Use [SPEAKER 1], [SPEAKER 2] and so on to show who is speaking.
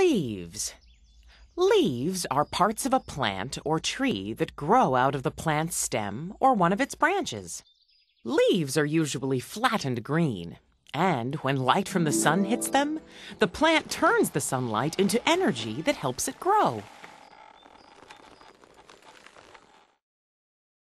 [SPEAKER 1] Leaves. Leaves are parts of a plant or tree that grow out of the plant's stem or one of its branches. Leaves are usually flat and green, and when light from the sun hits them, the plant turns the sunlight into energy that helps it grow.